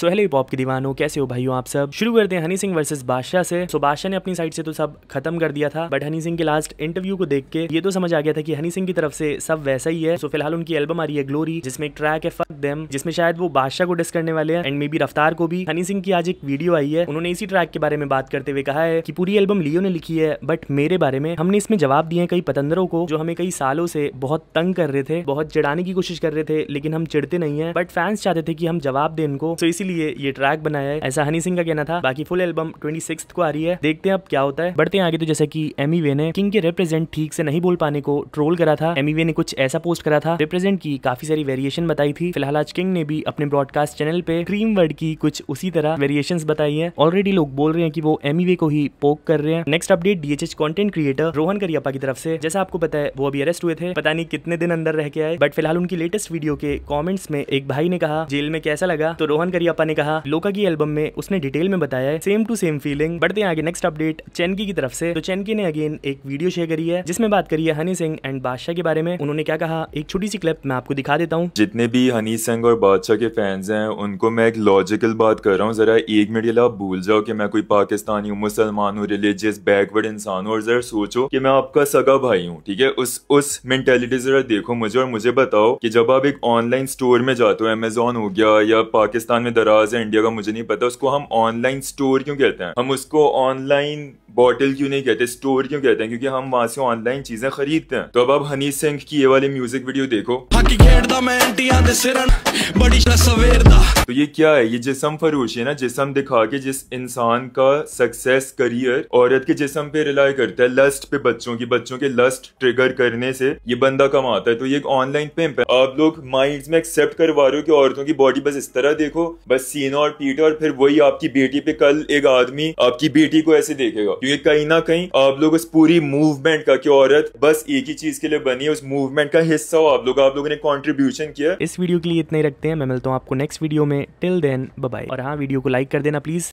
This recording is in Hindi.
सो हेलो पॉप के दीवानो कैसे हो भाइयों आप सब शुरू करते हैं हनी सिंह वर्सेस बादशाह से सो बादशाह ने अपनी साइड से तो सब खत्म कर दिया था बट हनी सिंह के लास्ट इंटरव्यू को देख के ये तो समझ आ गया था कि हनी सिंह की तरफ से सब वैसा ही है सो फिलहाल उनकी एल्बम आ रही है ग्लोरी जिसमें एक ट्रैक है फक देम जिसमें शायद वो बादशाह को डिस करने वाले हैं एंड मे बी रफ्तार को भी हनी सिंह की आज एक वीडियो आई है उन्होंने इसी ट्रैक के बारे में बात करते हुए कहा है की पूरी एल्बम लियो ने लिखी है बट मेरे बारे में हमने इसमें जवाब दिए कई पतंदरों को जो हमें कई सालों से बहुत तंग कर रहे थे बहुत चिड़ाने की कोशिश कर रहे थे लेकिन हम चिड़ते नहीं है बट फैंस चाहते थे कि हम जवाब दें इनको सो इसी इसीलिए ये ट्रैक बनाया है ऐसा हनी सिंह का कहना था बाकी फुल एल्बम ट्वेंटी सिक्स को आ रही है देखते हैं अब क्या होता है बढ़ते हैं आगे तो जैसे की एमी वे ने किंग के रिप्रेजेंट ठीक से नहीं बोल पाने को ट्रोल करा था एमी वे ने कुछ ऐसा पोस्ट करा था रिप्रेजेंट की काफी सारी वेरिएशन बताई थी फिलहाल आज किंग ने भी अपने ब्रॉडकास्ट चैनल पे क्रीम वर्ड की कुछ उसी तरह वेरिएशन बताई है ऑलरेडी लोग बोल रहे हैं कि वो एमी को ही पोक कर रहे हैं next update DHH content creator Rohan Cariappa की तरफ से जैसा आपको पता है वो अभी अरेस्ट हुए थे पता नहीं कितने दिन अंदर रह के आए बट फिलहाल उनकी लेटेस्ट वीडियो के कॉमेंट्स में एक भाई ने कहा जेल में कैसा लगा तो रोहन करियपा अप्पा ने कहा लोका की एल्बम में उसने डिटेल में बताया है सेम टू सेम फीलिंग बढ़ते हैं आगे नेक्स्ट अपडेट चैनकी की तरफ से तो चैनकी ने अगेन एक वीडियो शेयर करी है जिसमें बात करी है हनी सिंह एंड बादशाह के बारे में उन्होंने क्या कहा एक छोटी सी क्लिप मैं आपको दिखा देता हूँ जितने भी हनी सिंह और बादशाह के फैंस हैं उनको मैं एक लॉजिकल बात कर रहा हूँ जरा एक मिनट आप भूल जाओ कि मैं कोई पाकिस्तानी हूँ मुसलमान हूँ रिलीजियस बैकवर्ड इंसान हूँ और जरा सोचो कि मैं आपका सगा भाई हूँ ठीक है उस उस मेंटेलिटी जरा देखो मुझे और मुझे बताओ कि जब आप एक ऑनलाइन स्टोर में जाते हो अमेजोन हो गया या पाकिस्तान में दराज है इंडिया का मुझे नहीं पता उसको हम ऑनलाइन स्टोर क्यों कहते हैं हम उसको ऑनलाइन बॉटल क्यों नहीं कहते स्टोर क्यों कहते हैं क्योंकि हम वहां से ऑनलाइन चीजें खरीदते हैं तो अब आप हनी सिंह की ये वाली म्यूजिक वीडियो देखो हॉकी खेलता मैं एंटियां दे सिरन बड़ी सवेर दा तो ये क्या है ये जिसम फरोश है ना जिसम दिखा के जिस इंसान का सक्सेस करियर औरत के जिसम पे रिलाई करता है लस्ट पे बच्चों की बच्चों के लस्ट ट्रिगर करने से ये बंदा कमाता है तो ये एक ऑनलाइन पिंप है आप लोग माइंड में एक्सेप्ट करवा रहे हो कि औरतों की बॉडी बस इस तरह देखो बस सीना और पीट और फिर वही आपकी बेटी पे कल एक आदमी आपकी बेटी को ऐसे देखेगा क्योंकि तो कहीं ना कहीं आप लोग उस पूरी मूवमेंट का कि औरत बस एक ही चीज के लिए बनी है उस मूवमेंट का हिस्सा हो आप लोग आप लोगों ने अपने कॉन्ट्रीब्यूशन किया इस वीडियो के लिए इतना ही रखते हैं मैं मिलता हूँ आपको नेक्स्ट वीडियो में टिल देन बाय और हाँ वीडियो को लाइक कर देना प्लीज